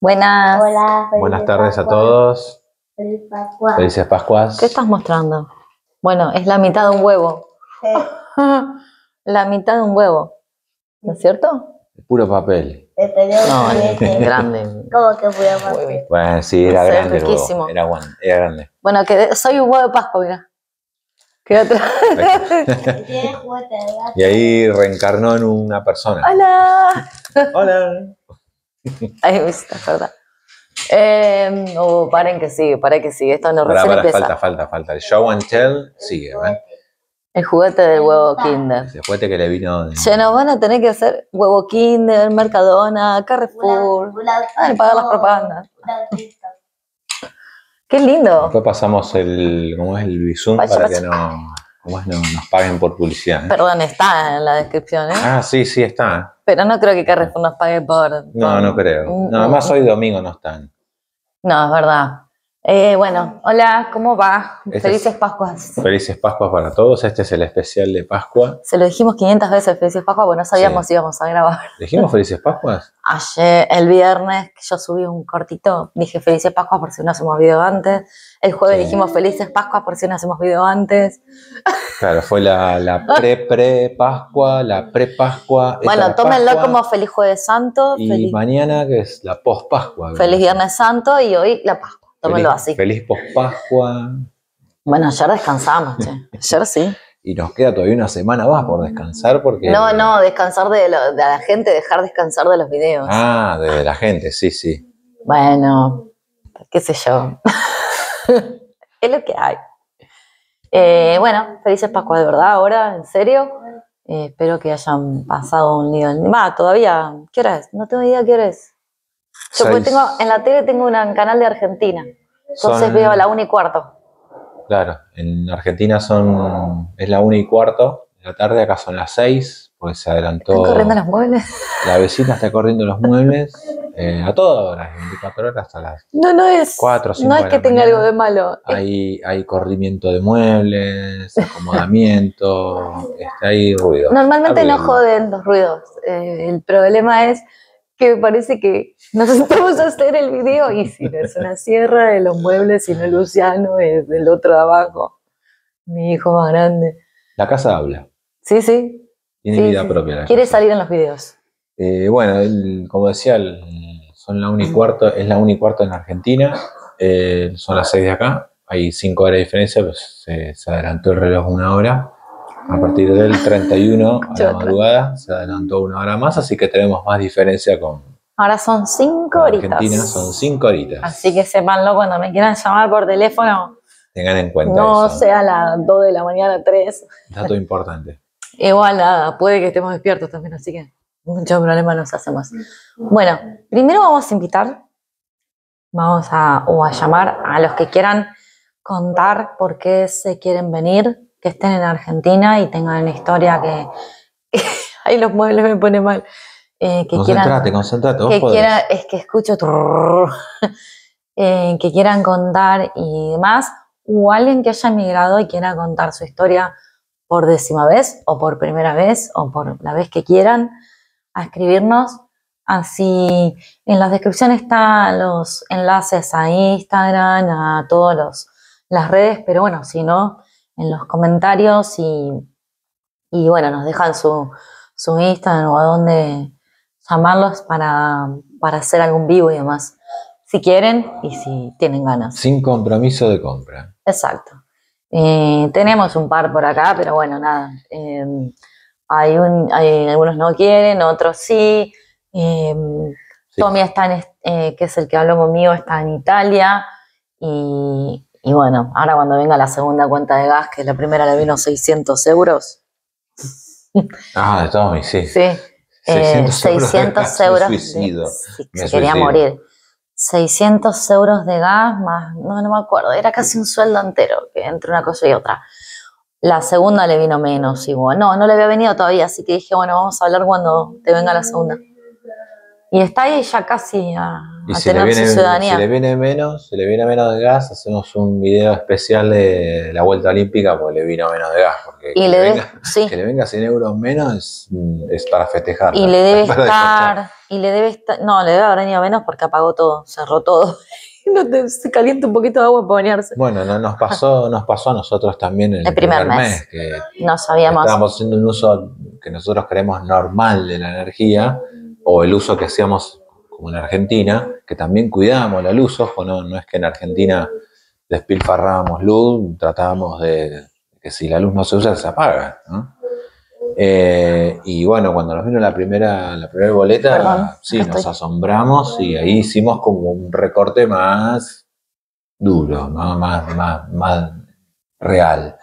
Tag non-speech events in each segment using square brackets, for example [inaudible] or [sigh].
Buenas. Hola, Buenas tardes a todos. Feliz Pascuas. Felices Pascuas. ¿Qué estás mostrando? Bueno, es la mitad de un huevo. Sí. [laughs] la mitad de un huevo. ¿No es cierto? Es Puro papel. No, es [laughs] grande. ¿Cómo que fue papel? Bueno, sí, era grande. Era, era grande. Bueno, que soy un huevo de Pascua, mira. [laughs] y ahí reencarnó en una persona. Hola. Hola. Ahí [laughs] me verdad. Em, paren que sigue, para que sigue. Esto no para, recién Falta, falta, falta. El show and tell sigue, ¿eh? El juguete del huevo kinder. El juguete que le vino. De... nos van a tener que hacer huevo kinder, Mercadona, Carrefour. Y pagar las propagandas. Qué lindo. Después pasamos el, ¿cómo es? El bisum para que no... Bueno, nos paguen por publicidad. ¿eh? Perdón, está en la descripción, ¿eh? Ah, sí, sí, está. Pero no creo que Carrefour nos pague por... No, no creo. Nada más hoy domingo no están. No, es verdad. Eh, bueno, hola, ¿cómo va? Este felices Pascuas. Felices Pascuas para todos. Este es el especial de Pascua. Se lo dijimos 500 veces, felices Pascuas, porque no sabíamos si íbamos a grabar. ¿Dijimos felices Pascuas? [laughs] Ayer, el viernes, que yo subí un cortito, dije felices Pascuas por si no hacemos video antes. El jueves dijimos felices Pascuas por si no hacemos video antes. Claro, fue la, pre-pre-Pascua, la [laughs] pre-Pascua. Bueno, tómenlo como feliz Jueves Santo. Y mañana, que es la post-Pascua. Feliz Viernes Santo y hoy la Pascua tómelo así. Feliz pospascua. Bueno, ayer descansamos, che. Ayer sí. y nos queda todavía una semana más por descansar porque... No, no, descansar de, la gente, dejar descansar de los videos. Ah, de la gente, sí, sí. Bueno, qué sé yo. [laughs] es lo que hay. Eh, bueno, felices pascua de verdad ahora, en serio. Eh, espero que hayan pasado un lindo... Va, todavía, ¿qué hora es? No tengo idea qué hora es. Yo pues en la tele tengo un canal de Argentina, entonces veo a la 1 y cuarto. Claro, en Argentina son es la 1 y cuarto En la tarde, acá son las 6, pues se adelantó. ¿Están corriendo los muebles? [laughs] La vecina está corriendo los muebles eh, a todas horas, 24 horas hasta las no, no es, 4 5 No es que tenga algo de malo. Hay, hay corrimiento de muebles, acomodamiento, [laughs] está ahí ruido. Normalmente no joden los ruidos, eh, el problema es que parece que nos [laughs] a hacer el video y si no es una sierra de los muebles, sino no Luciano es del otro de abajo, mi hijo más grande. La casa habla. Sí, sí. Tiene vida propia. Quiere salir en los videos. Eh, bueno, como decía, son la unicuarto, es la unicuarto en Argentina, eh, son las seis de acá, hay cinco horas de diferencia, pues se adelantó el reloj una hora. A partir del 31 [laughs] a la madrugada se adelantó una hora más, así que tenemos más diferencia con. Ahora son cinco horitas. Argentina son cinco horitas. Así que sepanlo cuando me quieran llamar por teléfono. Tengan en cuenta. No sea a las 2 de la mañana, 3. Dato importante. [laughs] Igual puede que estemos despiertos también, así que muchos problemas nos hacemos. Bueno, primero vamos a invitar, vamos o a llamar a los que quieran contar por qué se quieren venir que estén en Argentina y tengan una historia que... [laughs] ahí los muebles me pone mal. Eh, que quieran, que quiera, es que escucho [laughs] eh, que quieran contar y demás, o alguien que haya emigrado y quiera contar su historia por décima vez, o por primera vez, o por la vez que quieran, a escribirnos. Así, en la descripción están los enlaces a Instagram, a todas las redes, pero bueno, si no, en los comentarios y, y bueno, nos dejan su, su Instagram o a dónde llamarlos para, hacer algún vivo y demás. Si quieren y si tienen ganas. Sin compromiso de compra. Exacto. Eh, tenemos un par por acá, pero bueno, nada. Em, hay, un, hay, algunos no quieren, otros sí. Em, Tommy está en, eh, que es el que habló conmigo, está en Italia y y bueno, ahora cuando venga la segunda cuenta de gas, que la primera le vino 600 euros. Ah, de Tommy, sí. Sí. 600, eh, euros. quería morir. 600 euros de gas más, no, no me acuerdo, era casi un sueldo entero entre una cosa y otra. La segunda le vino menos, y bueno, no, no le había venido todavía, así que dije, bueno, vamos a hablar cuando te venga la segunda. Y está ahí ya casi a, tener su ciudadanía. Si le viene menos, si le viene menos de gas, hacemos un video especial de la vuelta olímpica porque le vino menos de gas. Porque y que, le, venga, 100 euros menos mm, es, para festejar. Y le debe [laughs] estar, y le debe no, le debe haber venido menos porque apagó todo, cerró todo. [laughs] se calienta un poquito de agua para bañarse. Bueno, no, nos pasó, [laughs] nos pasó a nosotros también el, primer, mes. no sabíamos. Estábamos haciendo un uso que nosotros creemos normal de la energía o el uso que hacíamos como en Argentina, que también cuidábamos la luz, ojo, no, no es que en Argentina despilfarrábamos luz, tratábamos de que si la luz no se usa, se apaga. Eh, y bueno, cuando nos vino la primera, la primera boleta, sí, nos asombramos y ahí hicimos como un recorte más duro, más, más, más real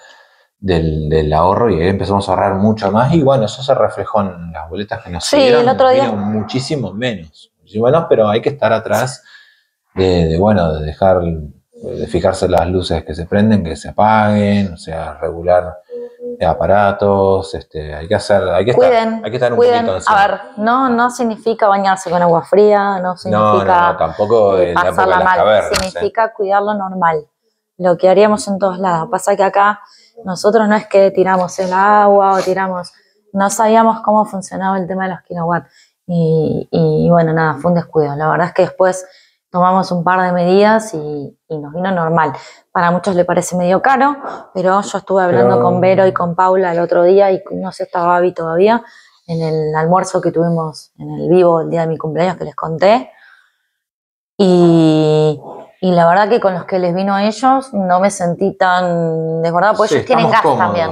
del, del, ahorro y ahí empezamos a ahorrar mucho más y bueno, eso se reflejó en las boletas que nos sí, dieron, muchísimo menos, y pero hay que estar atrás de, bueno, de dejar, de fijarse las luces que se prenden, que se apaguen, o sea, regular aparatos, este, hay que hacer, hay que estar, hay un poquito A ver, no, no significa bañarse con agua fría, no significa no, tampoco pasarla mal, ¿eh? significa cuidarlo cuidar lo normal, lo que haríamos en todos lados. Pasa que acá nosotros no es que tiramos el agua o tiramos, no sabíamos cómo funcionaba el tema de los kilowatts. Y, y, bueno, nada, fue un descuido. La verdad es que después tomamos un par de medidas y, nos vino normal. Para muchos le parece medio caro, pero yo estuve hablando con Vero y con Paula el otro día y no sé, estaba avi todavía en el almuerzo que tuvimos en el vivo el día de mi cumpleaños que les conté. Y, y la verdad que con los que les vino a ellos no me sentí tan desbordada, porque ellos tienen gas también.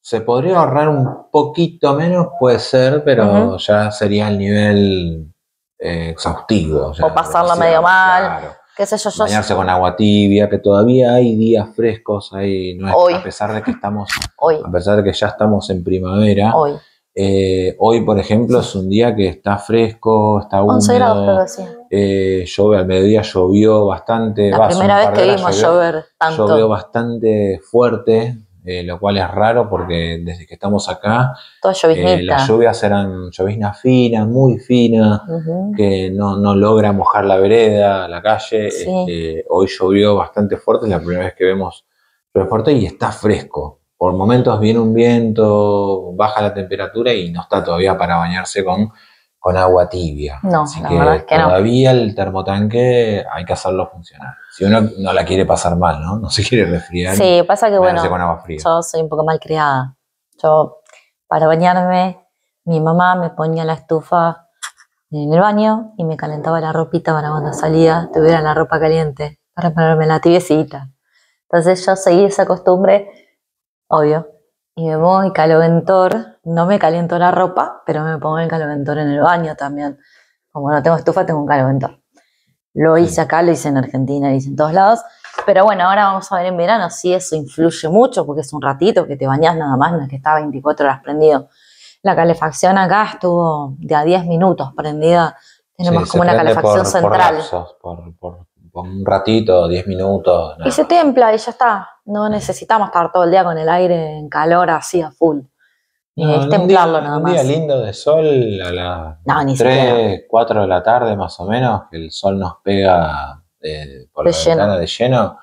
Se podría ahorrar un poquito menos, puede ser, pero ya sería el nivel eh, exhaustivo. o pasarla medio mal. Qué sé yo, con agua tibia, que todavía hay días frescos ahí, a pesar de que estamos, a pesar de que ya estamos en primavera. Hoy. Eh, hoy, por ejemplo, es un día que está fresco, está húmedo. 11 grados, pero sí. Eh, al mediodía, llovió bastante. La primera vez que vimos llover tanto. Llovió bastante fuerte, eh, lo cual es raro porque desde que estamos acá, eh, las lluvias eran lloviznas finas, muy finas, que no, logra mojar la vereda, la calle. Este, hoy llovió bastante fuerte, es la primera vez que vemos llover fuerte y está fresco. Por momentos viene un viento, baja la temperatura y no está todavía para bañarse con con agua tibia. No, Así la que verdad todavía el termotanque hay que hacerlo funcionar. Si uno no la quiere pasar mal, ¿no? No se quiere resfriar. Sí, pasa que bueno, yo soy un poco mal criada. Yo, para bañarme, mi mamá me ponía la estufa en el baño y me calentaba la ropita para cuando salía tuviera la ropa caliente, para ponerme la tibiecita. Entonces yo seguí esa costumbre, obvio, y me pongo el caloventor. No me caliento la ropa, pero me pongo el caloventor en el baño también. Como no tengo estufa, tengo un caloventor. Lo hice acá, lo hice en Argentina, lo hice en todos lados. Pero bueno, ahora vamos a ver en verano si eso influye mucho, porque es un ratito que te bañas nada más, no es que está 24 horas prendido. La calefacción acá estuvo de a 10 minutos prendida. Tenemos como una calefacción central un ratito, 10 minutos. Y se templa y ya está. No necesitamos estar todo el día con el aire en calor así a full. es templarlo nada más. Un día lindo de sol a las 3, 4 de la tarde más o menos, que el sol nos pega eh, por de la lleno. ventana de lleno,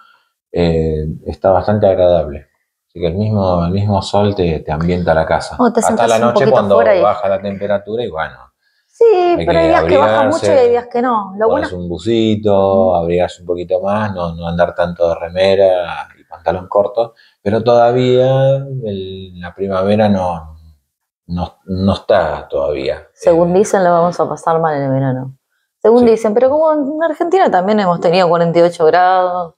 eh, está bastante agradable. Así que el mismo, el mismo sol te, te ambienta la casa. Hasta la noche cuando baja la temperatura y bueno, Sí, pero hay días que bajan mucho y hay días que no. Lo pones un bucito, abrigas un poquito más, no, no andar tanto de remera y pantalón corto, pero todavía la primavera no, no, está todavía. Según eh, dicen, lo vamos a pasar mal en el verano. Según dicen, pero como en Argentina también hemos tenido 48 grados,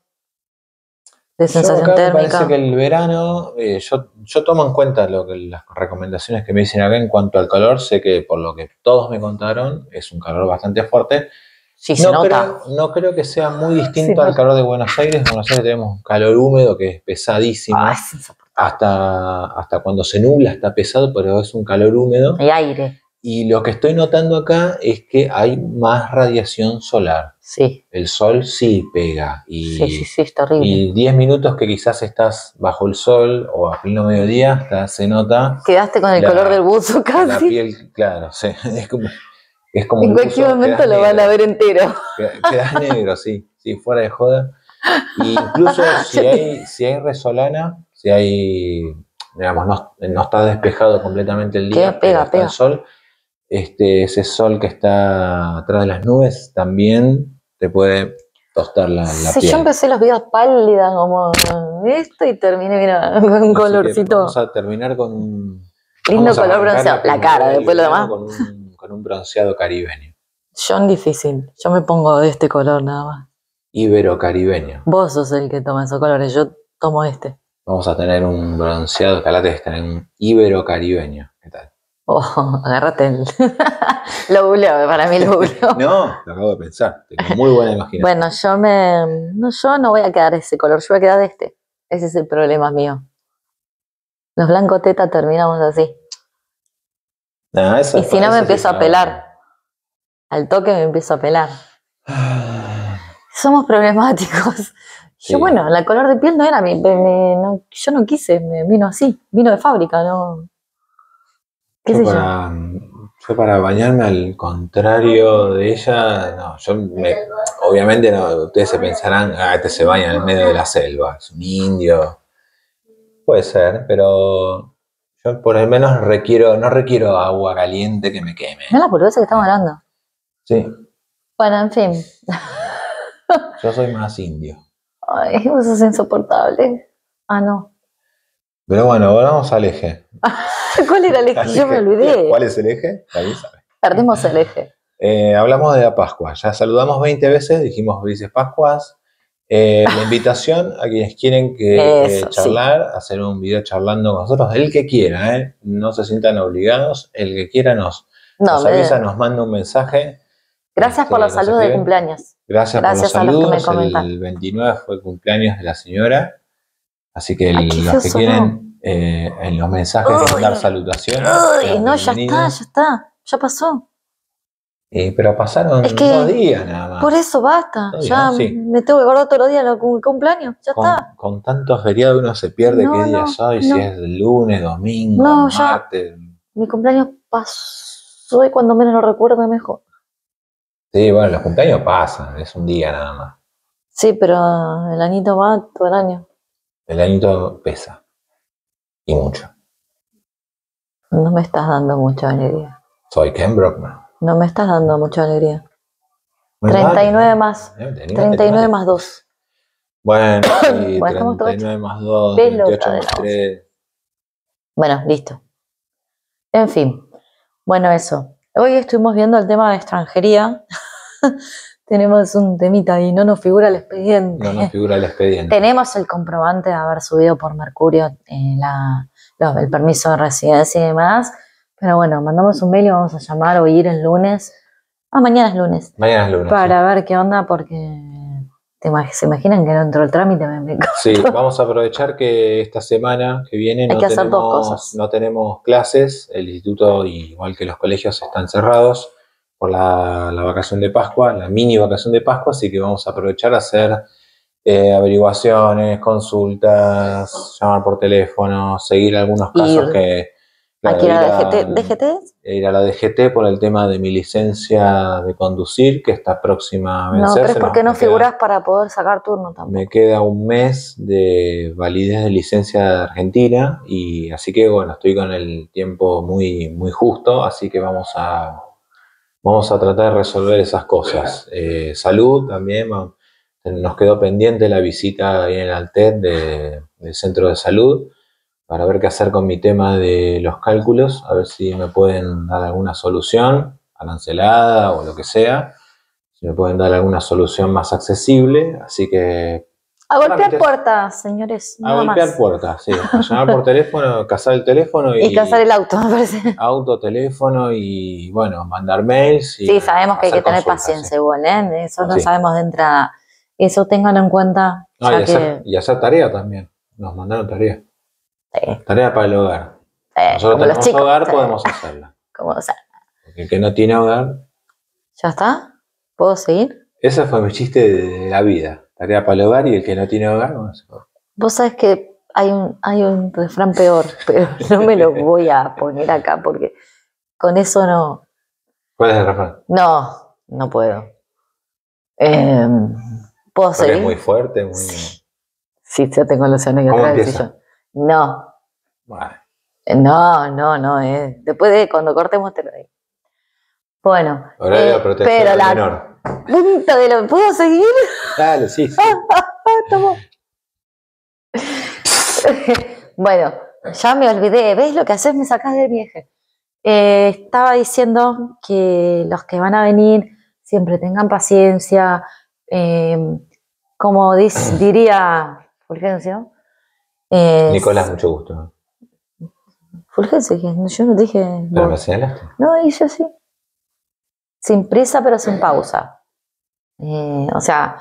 de sensación yo acá térmica. Me parece que el verano, eh, yo, yo, tomo en cuenta lo que, las recomendaciones que me dicen acá en cuanto al calor. Sé que por lo que todos me contaron, es un calor bastante fuerte. Sí, no Creo, no creo que sea muy distinto al calor de Buenos Aires. En Buenos Aires tenemos calor húmedo que es pesadísimo. Ah, hasta, hasta cuando se nubla está pesado, pero es un calor húmedo. Hay aire. Y lo que estoy notando acá es que hay más radiación solar. Sí. El sol sí pega. Y, sí, sí, sí, está horrible. Y 10 minutos que quizás estás bajo el sol o a pleno mediodía, se nota. Quedaste con el color del buzo casi. La piel, claro, sí, [laughs] es como. en cualquier momento lo van a ver entero. Quedas negro, sí, sí, fuera de joda. incluso si hay, si hay resolana, si hay, digamos, no, está despejado completamente el día, pega, pega. el sol, este, ese sol que está atrás de las nubes también te puede tostar la, la Yo empecé los videos pálidas como esto y terminé [laughs] con un colorcito. Vamos a terminar con un lindo color bronceado, la cara, después lo demás. Con un, bronceado caribeño. John difícil, yo me pongo de este color nada más. Ibero caribeño. Vos sos el que toma esos colores, yo tomo este. Vamos a tener un bronceado, calate, tener un ibero caribeño. ¿Qué tal? Oh, [laughs] agarrate el... [laughs] lo googleo, para mí lo googleo. [laughs] no, lo acabo de pensar. Tengo muy buena imaginación. Bueno, yo me. No, yo no voy a quedar ese color, yo voy a quedar de este. Ese es el problema mío. Los blancos teta terminamos así. Ah, y si no me empiezo a pelar. Al toque me empiezo a pelar. Somos problemáticos. Yo, bueno, la color de piel no era mi. yo no quise, me vino así, vino de fábrica, no yo para, bañarme al contrario de ella, no, yo obviamente no, ustedes se pensarán, ah, este se baña en el medio de la selva, es un indio. Puede ser, pero yo por lo menos requiero, no requiero agua caliente que me queme. No la pulveza que estamos hablando. Sí. Bueno, en fin. Yo soy más indio. Ay, vos sos insoportable. Ah, no. Pero bueno, volvamos al eje. [laughs] ¿Cuál era el eje? Yo me olvidé. ¿Cuál es el eje? sabe. Perdimos el eje. Eh, hablamos de la Pascua. Ya saludamos 20 veces, dijimos felices Pascuas. Eh, la invitación a quienes quieren [laughs] eh, charlar, hacer un video charlando con nosotros, el que quiera, no se sientan obligados, el que quiera nos, nos avisa, nos manda un mensaje. Gracias este, por los saludos de cumpleaños. Gracias, por los a saludos. Los que me el 29 fue el cumpleaños de la señora. Así que los que quieren, eh, en los mensajes, de mandar salutaciones. no, ya está, ya está, ya pasó. Eh, pero pasaron todos dos días nada más. Por eso basta. ya me tengo que guardar todos los días mi cumpleaños. Ya está. Con tantos feriados uno se pierde qué día soy, si es lunes, domingo, martes. Mi cumpleaños pasó y cuando menos lo recuerdo mejor. Sí, bueno, los cumpleaños pasan, es un día nada más. Sí, pero el anito va todo el año. El aliento pesa. Y mucho. No me estás dando mucha alegría. Soy Ken Brockman. No me estás dando mucha alegría. 39 más. 39 eh, más 2. Bueno, [coughs] sí, bueno 39 más 2, 28 más 3. Bueno, listo. En fin. Bueno, eso. Hoy estuvimos viendo el tema de extranjería. [laughs] Tenemos un temita y no nos figura el expediente. No nos figura el expediente. Tenemos el comprobante de haber subido por Mercurio eh, el permiso de residencia y demás. Pero bueno, mandamos un mail y vamos a llamar o ir el lunes. Ah, mañana es lunes. Mañana es lunes. Para ver qué onda, porque te se imaginan que no entró el trámite. Me, sí, [laughs] vamos a aprovechar que esta semana que viene no tenemos clases. El instituto, igual que los colegios, están cerrados por la, vacación de Pascua, la mini vacación de Pascua, así que vamos a aprovechar a hacer eh, averiguaciones, consultas, llamar por teléfono, seguir algunos casos que... ¿A e ir, a la DGT? Ir a la DGT por el tema de mi licencia de conducir, que está próxima a No, pero es porque no, figuras para poder sacar turno también. Me queda un mes de validez de licencia de Argentina, y así que bueno, estoy con el tiempo muy, muy justo, así que vamos a Vamos a tratar de resolver esas cosas. Eh, salud también, nos quedó pendiente la visita en el Altet del Centro de Salud para ver qué hacer con mi tema de los cálculos, a ver si me pueden dar alguna solución, arancelada o lo que sea, si me pueden dar alguna solución más accesible. Así que a golpear puertas, señores. A golpear puertas, sí. A llamar por teléfono, [laughs] cazar el teléfono y. Y cazar el auto, me parece. Auto, teléfono y, bueno, mandar mails. Y sí, sabemos que hay que tener paciencia, igual, ¿eh? Eso no sabemos de entrada. Eso tengan en cuenta. y, hacer, tarea también. Nos mandaron tarea. Sí. Tarea para el hogar. Nosotros tenemos hogar, podemos hacerla. [laughs] Como, el que no tiene hogar. ¿Ya está? ¿Puedo seguir? Ese fue mi chiste de la vida tarea para el hogar y el que no tiene hogar. se... Vos sabés que hay un, refrán peor, [laughs] pero no me lo voy a poner acá porque con eso no. ¿Cuál es el refrán? No, no puedo. Em, ¿Puedo seguir? Es muy fuerte, muy. Sí, ya tengo los años ¿Cómo atrás No. Bueno. No, no, no. Eh. Después de cuando cortemos te lo doy. Bueno. Ahora eh, pero la, menor de lo. ¿Puedo seguir? Dale, sí. [laughs] [laughs] bueno, ya me olvidé. ¿Ves lo que haces? Me sacas del viaje. Eh, estaba diciendo que los que van a venir siempre tengan paciencia. Eh, como [clears throat] diría Fulgencio. Nicolás, mucho gusto. Fulgencio, yo no dije. lo No, hice así. Sin prisa, pero sin pausa. Eh, o sea,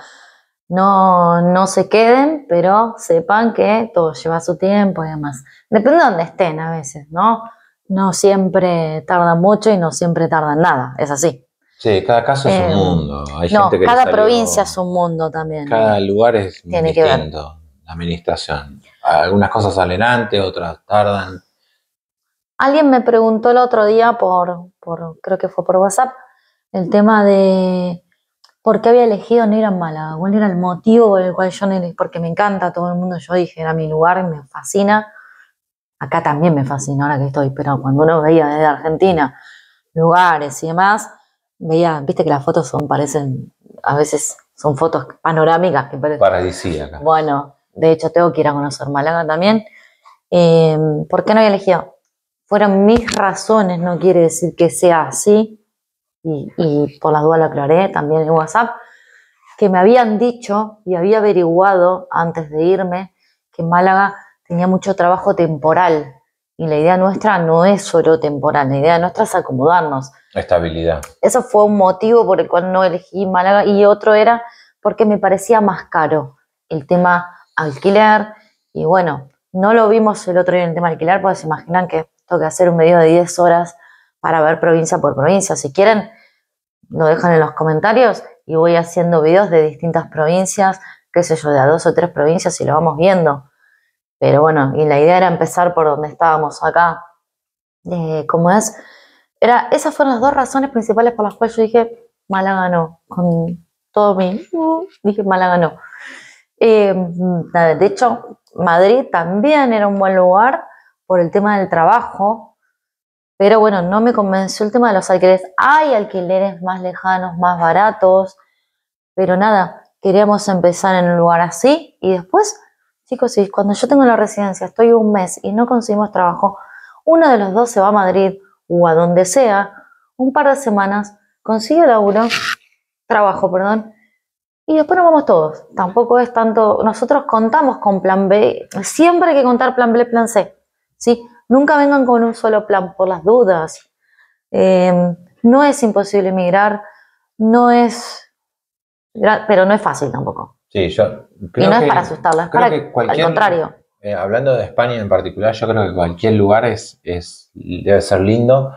no, se queden, pero sepan que todo lleva su tiempo y demás. Depende de dónde estén a veces, ¿no? No siempre tardan mucho y no siempre tardan nada, es así. Sí, cada caso es un eh, mundo. no, cada provincia es un mundo también. Cada lugar es Tiene la administración. Algunas cosas salen antes, otras tardan. Alguien me preguntó el otro día por, por creo que fue por WhatsApp, el tema de por qué había elegido no ir a Málaga, cuál era el motivo por el cual yo no porque me encanta todo el mundo, yo dije, era mi lugar, me fascina. Acá también me fascina ahora que estoy, pero cuando uno veía desde Argentina lugares y demás, veía, viste que las fotos son, parecen, a veces son fotos panorámicas que parecen. Paradisíacas. Bueno, de hecho tengo que ir a conocer Málaga también. Eh, ¿Por qué no había elegido? Fueron mis razones, no quiere decir que sea así, y, por las dudas lo aclaré también en WhatsApp, que me habían dicho y había averiguado antes de irme que Málaga tenía mucho trabajo temporal. Y la idea nuestra no es solo temporal, la idea nuestra es acomodarnos. Estabilidad. Eso fue un motivo por el cual no elegí Málaga y otro era porque me parecía más caro el tema alquiler. Y bueno, no lo vimos el otro día en el tema alquiler porque se imaginan que tengo que hacer un medio de 10 horas para ver provincia por provincia. Si quieren, lo dejan en los comentarios y voy haciendo videos de distintas provincias, qué sé yo, de a dos o tres provincias y lo vamos viendo. Pero bueno, y la idea era empezar por donde estábamos acá. Eh, como es, era, esas fueron las dos razones principales por las cuales yo dije, Málaga no, con todo mi... Uh, dije, Málaga no. Eh, de hecho, Madrid también era un buen lugar por el tema del trabajo, pero bueno, no me convenció el tema de los alquileres. Hay alquileres más lejanos, más baratos, pero nada, queríamos empezar en un lugar así y después, chicos, si cuando yo tengo la residencia estoy un mes y no conseguimos trabajo, uno de los dos se va a Madrid o a donde sea, un par de semanas, consigue laburo, trabajo, perdón, y después nos vamos todos. Tampoco es tanto, nosotros contamos con plan B, siempre hay que contar plan B, plan C, ¿sí? Nunca vengan con un solo plan por las dudas. Eh, no es imposible emigrar, no es, pero no es fácil tampoco. Sí, yo y no es para asustarla, al contrario. Eh, hablando de España en particular, yo creo que cualquier lugar es, es debe ser lindo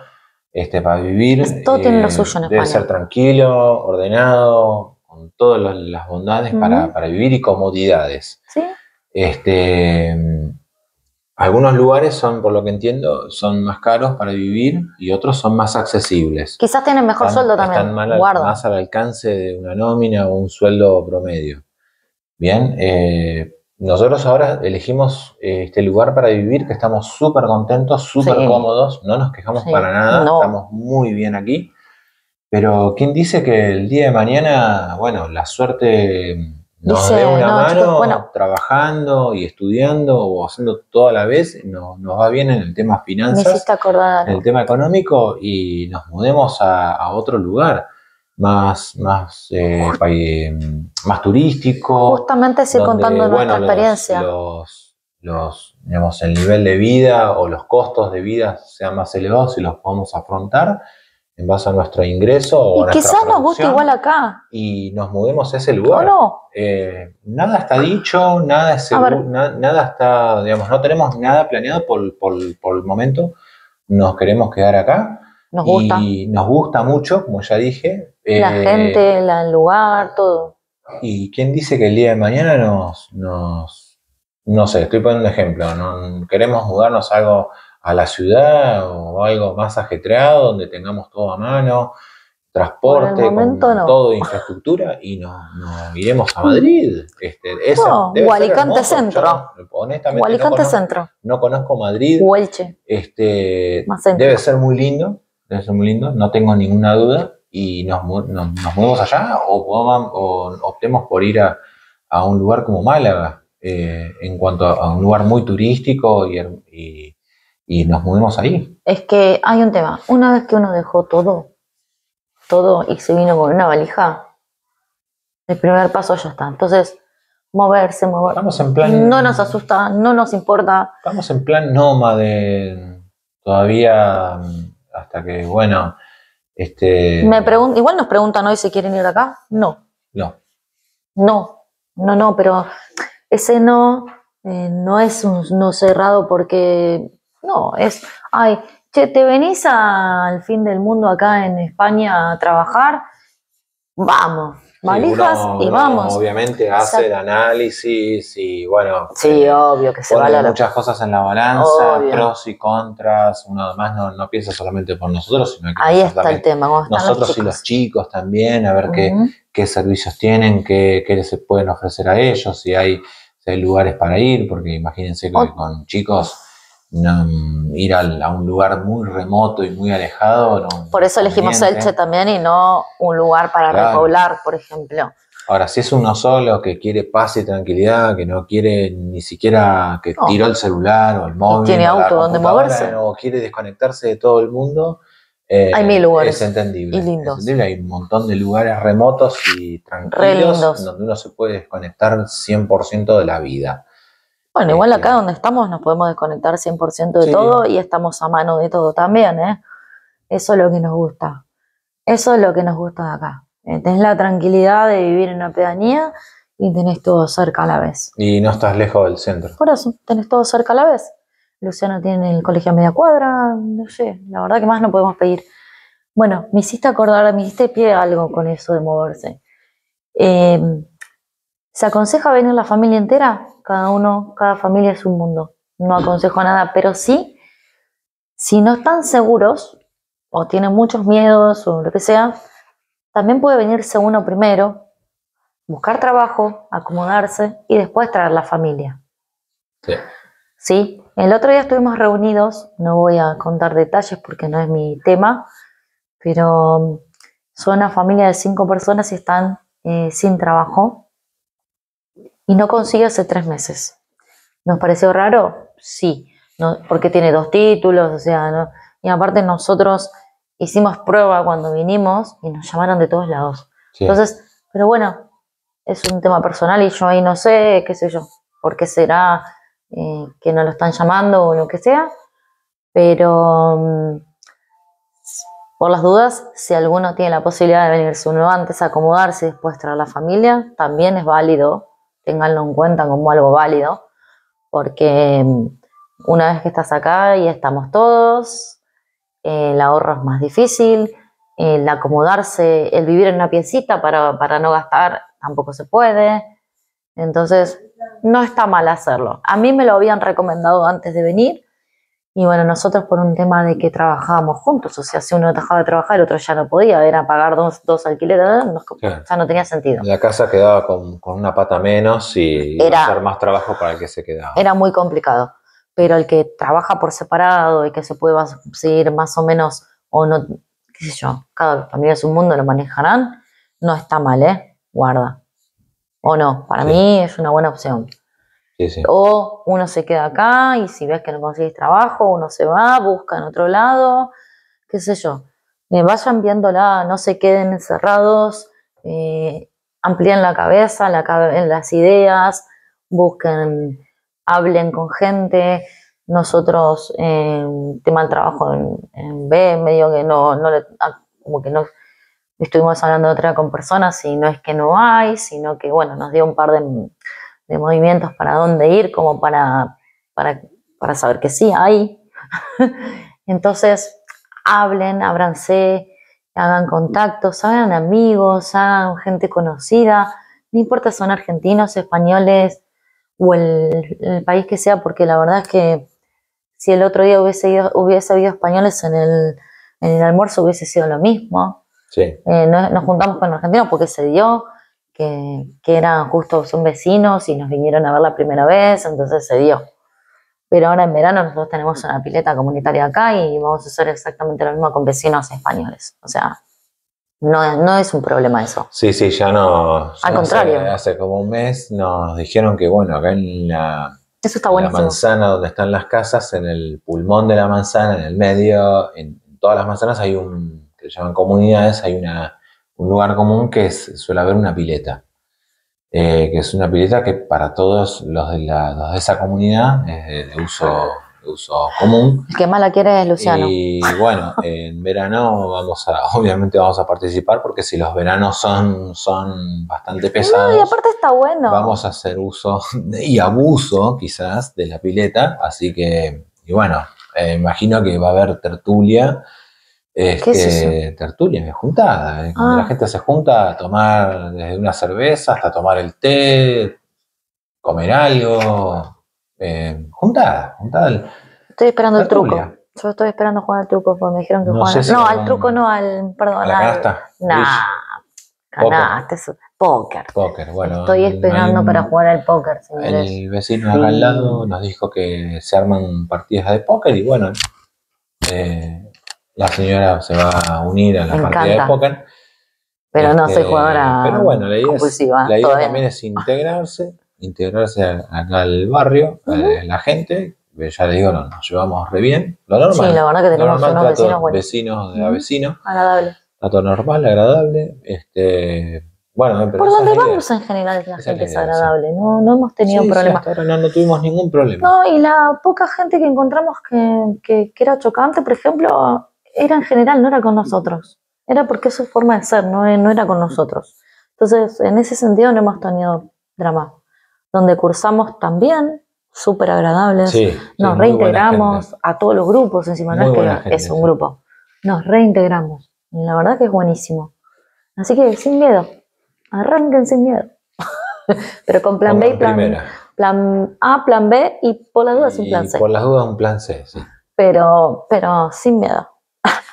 este, para vivir. todo tiene lo eh, suyo en España. Debe ser tranquilo, ordenado, con todas las bondades para, vivir y comodidades. Sí. Este, algunos lugares son, por lo que entiendo, son más caros para vivir y otros son más accesibles. Quizás tienen mejor sueldo también. Están más al alcance de una nómina o un sueldo promedio. Bien, eh, nosotros ahora elegimos eh, este lugar para vivir, que estamos súper contentos, súper cómodos, no nos quejamos para nada, estamos muy bien aquí. Pero, ¿quién dice que el día de mañana, bueno, la suerte nos mano trabajando y estudiando o haciendo todo a la vez, nos va bien en el tema finanzas, en el tema económico y nos mudemos a, otro lugar más, más, eh, eh, más turístico. Justamente estoy contando nuestra experiencia. Los, digamos, el nivel de vida o los costos de vida sean más elevados y los podemos afrontar en base a nuestro ingreso. y quizás nos guste igual acá. Y nos mudemos a ese lugar. No, no. Eh, nada está dicho, nada es nada está, digamos, no tenemos nada planeado por, el momento. Nos queremos quedar acá. Nos gusta. Y nos gusta mucho, como ya dije. la eh, gente, el lugar, todo. ¿Y quién dice que el día de mañana nos, no sé, estoy poniendo un ejemplo, no, queremos jugarnos a algo a la ciudad o algo más ajetreado, donde tengamos todo a mano, transporte, todo, infraestructura, y nos, no iremos a Madrid. Este, no, Centro. honestamente, No conozco Madrid. Huelche. Este, Debe ser muy lindo, debe ser muy lindo, no tengo ninguna duda. Y nos, nos, allá o, optemos por ir a, un lugar como Málaga, eh, en cuanto a, un lugar muy turístico y y nos movemos ahí. Es que hay un tema. Una vez que uno dejó todo, todo y se vino con una valija, el primer paso ya está. Entonces, moverse, moverse. en plan. No nos asusta, no nos importa. Estamos en plan nómade todavía hasta que, bueno, este. Me pregun igual nos preguntan hoy si quieren ir acá. No. No. No, no, no, pero ese no eh, no es un no cerrado porque no, es, ay, che, ¿te venís al fin del mundo acá en España a trabajar? Vamos, valijas y vamos. Obviamente hace el análisis y bueno. Sí, eh, obvio que se valora. muchas cosas en la balanza, pros y contras. Uno además no, no piensa solamente por nosotros, sino que. Ahí está el tema. Nosotros y los chicos también, a ver qué, qué, servicios tienen, qué, qué se pueden ofrecer a ellos, si hay, si hay lugares para ir, porque imagínense que con chicos ir a, un lugar muy remoto y muy alejado. por eso elegimos Elche también y no un lugar para por ejemplo. Ahora, si es uno solo que quiere paz y tranquilidad, que no quiere ni siquiera que tiró el celular o el móvil, tiene auto donde moverse, o quiere desconectarse de todo el mundo, eh, hay mil lugares. Es entendible. Hay un montón de lugares remotos y tranquilos donde uno se puede desconectar 100% de la vida. Bueno, igual este. acá donde estamos nos podemos desconectar 100% de todo y estamos a mano de todo también, ¿eh? Eso es lo que nos gusta. Eso es lo que nos gusta de acá. Eh, tenés la tranquilidad de vivir en una pedanía y tenés todo cerca a la vez. Y no estás lejos del centro. Por eso, tenés todo cerca a la vez. Luciano tiene el colegio a media cuadra, no sé, la verdad que más no podemos pedir. Bueno, me hiciste acordar, me hiciste pie algo con eso de moverse. Eh, ¿Se aconseja venir la familia entera? cada uno, cada familia es un mundo. No aconsejo nada, pero sí, si no están seguros o tienen muchos miedos o lo que sea, también puede venirse uno primero, buscar trabajo, acomodarse y después traer la familia. Sí. sí. El otro día estuvimos reunidos, no voy a contar detalles porque no es mi tema, pero son una familia de cinco personas y están eh, sin trabajo y no consigue hace tres meses. ¿Nos pareció raro? Sí, porque tiene dos títulos, o sea, y aparte nosotros hicimos prueba cuando vinimos y nos llamaron de todos lados. Entonces, pero bueno, es un tema personal y yo ahí no sé, qué sé yo, por qué será eh, que no lo están llamando o lo que sea, pero mm, por las dudas, si alguno tiene la posibilidad de venirse uno antes, a acomodarse y después traer a la familia, también es válido ténganlo en cuenta como algo válido, porque mm, una vez que estás acá y estamos todos, eh, el ahorro es más difícil, el acomodarse, el vivir en una piecita para, para no gastar tampoco se puede. Entonces, no está mal hacerlo. A mí me lo habían recomendado antes de venir, y bueno, nosotros por un tema de que trabajábamos juntos, o sea, si uno dejaba de trabajar, el otro ya no podía, era pagar dos, dos alquileres, o ya no tenía sentido. La casa quedaba con, una pata menos y era, hacer más trabajo para el que se quedaba. Era muy complicado, pero el que trabaja por separado y que se puede seguir más o menos, o no, qué sé yo, cada familia es un mundo, lo manejarán, no está mal, ¿eh? Guarda. O no, para mí es una buena opción. O uno se queda acá y si ves que no consigues trabajo, uno se va, busca en otro lado, qué sé yo. Eh, vayan viéndola, no se queden encerrados, eh, amplíen la cabeza, la las ideas, busquen, hablen con gente. Nosotros, eh, tema del trabajo en, B, medio que no, no como que no estuvimos hablando otra con personas y no es que no hay, sino que, bueno, nos dio un par de de movimientos para dónde ir, como para, para, saber que sí, hay. [laughs] Entonces, hablen, ábranse, hagan contactos, hagan amigos, hagan gente conocida, no importa si son argentinos, españoles o el, país que sea, porque la verdad es que si el otro día hubiese, hubiese habido españoles en el, almuerzo hubiese sido lo mismo. Eh, nos juntamos con argentinos porque se dio, que, eran justo son vecinos y nos vinieron a ver la primera vez, entonces se dio. Pero ahora en verano nosotros tenemos una pileta comunitaria acá y vamos a hacer exactamente lo mismo con vecinos españoles. O sea, no, no es un problema eso. Sí, sí, ya no. Al contrario. hace como un mes nos dijeron que, bueno, acá en la, la manzana donde están las casas, en el pulmón de la manzana, en el medio, en todas las manzanas hay un, que se llaman comunidades, hay una un lugar común que suele haber una pileta, eh, que es una pileta que para todos los de, esa comunidad es de, uso uso común. El que más la quiere Luciano. Y bueno, en verano vamos a, [laughs] obviamente vamos a participar porque si los veranos son, son bastante pesados. No, y aparte está bueno. Vamos a hacer uso [laughs] y abuso quizás de la pileta, así que, y bueno, eh, imagino que va a haber tertulia es es este, tertulias, juntadas. ¿eh? La ah. gente se junta a tomar desde una cerveza hasta tomar el té, comer algo. Eh, juntada, juntada. Estoy esperando el truco. Yo estoy esperando jugar al truco porque me dijeron que no no, al truco no, al. Perdón, nada nada Nah, póker. bueno. Estoy esperando para jugar al póker, El vecino acá al lado nos dijo que se arman partidas de póker y bueno. Eh, la señora se va a unir a la partida de póker. Pero no este, soy jugadora. Pero bueno, la idea, es, la idea también es integrarse, integrarse acá al barrio, a la gente. Ya les digo, nos, llevamos re bien. Lo normal. Sí, la verdad que tenemos unos vecinos buenos. Vecinos de vecinos. Agradable. Trato normal, agradable. Este, por donde vamos en general la gente es agradable, no, hemos tenido problemas. no, no, tuvimos ningún problema. No, y la poca gente que encontramos que, era chocante, por ejemplo, era en general, no era con nosotros. Era porque es su forma de ser, no, no era con nosotros. Entonces, en ese sentido no hemos tenido drama. Donde cursamos también, súper agradables, nos reintegramos a todos los grupos, encima no es que es un grupo, nos reintegramos. La verdad que es buenísimo. Así que sin miedo, arranquen sin miedo. [laughs] Pero con plan B y plan, plan, A, plan B y por las dudas un plan C. Por las dudas un plan C, sí. Pero, pero sin miedo.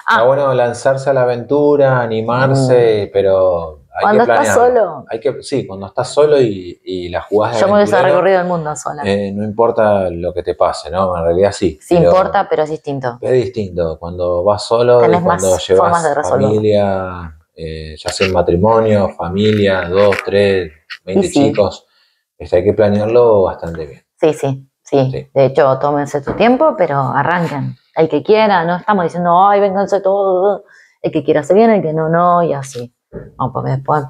Ah. bueno lanzarse a la aventura, animarse, mm. pero hay cuando estás solo. Hay que, sí, cuando estás solo y, y la jugás Yo me hubiese recorrido el mundo sola. Eh, no importa lo que te pase, ¿no? En realidad sí. Sí importa, pero es distinto. Es distinto. Cuando vas solo, cuando llevas de familia, eh, ya sea matrimonio, familia, dos, tres, veinte chicos, este, hay que planearlo bastante bien. sí, sí, sí. De hecho, tómense tu tiempo, pero arranquen el que quiera, no estamos diciendo, ay, vénganse todo, el que quiera se viene, el que no, no, y así. Vamos, pues después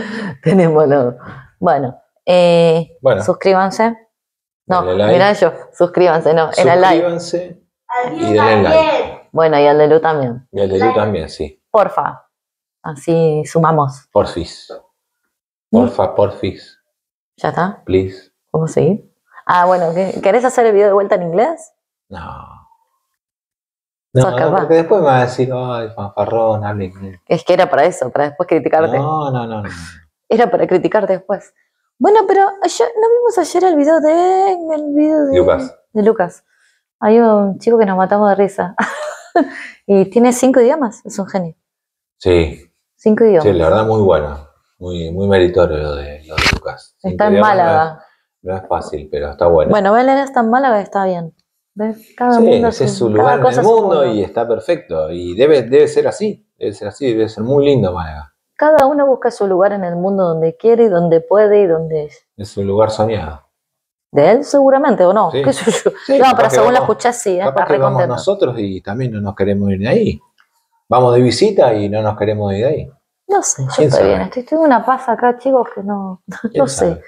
[laughs] tenemos lo... Bueno, eh, bueno, suscríbanse. No, mirá yo, suscríbanse, no, el like. Suscríbanse y denle like. Bueno, y al de Lu también. Y al de Lu también, sí. Porfa, así sumamos. Porfis. Porfa, porfis. ¿Ya está? Please. ¿Cómo seguir? Ah, bueno, ¿querés hacer el video de vuelta en inglés? No. No, porque después me va a decir, ay, fanfarrón, habla Es que era para eso, para después criticarte. No, no, no, Era para criticarte después. Bueno, pero yo no vimos ayer el video de. El video de Lucas. Hay un chico que nos matamos de risa. [laughs] y tiene cinco idiomas, es un genio. Sí. Cinco idiomas. Sí, la verdad, muy bueno. Muy, muy meritorio lo de, Lucas. está en Málaga. No es, fácil, pero está bueno. Bueno, Belén está en Málaga, está bien. Cada sí, es su lugar en el mundo y está perfecto. Y debe, debe ser así, debe ser así, debe ser muy lindo Cada uno busca su lugar en el mundo donde quiere y donde puede y donde es. Es su lugar soñado. De él seguramente, ¿o no? no, pero según la lo escuchás, sí, ¿eh? capaz nosotros y también no nos queremos ir de ahí. Vamos de visita y no nos queremos ir de ahí. No sé, yo estoy bien. una paz acá, chicos, que no, [laughs] no sé.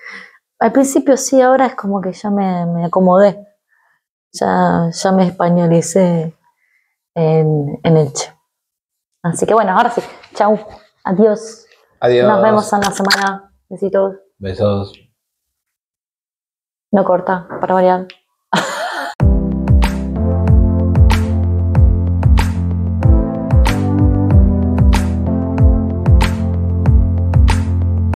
Al principio sí, ahora es como que ya me, me acomodé ya, ya me españolicé en, el hecho Así que bueno, ahora sí. Chau. Adiós. Adiós. Nos vemos en la semana. Besitos. Besos. No corta, para variar.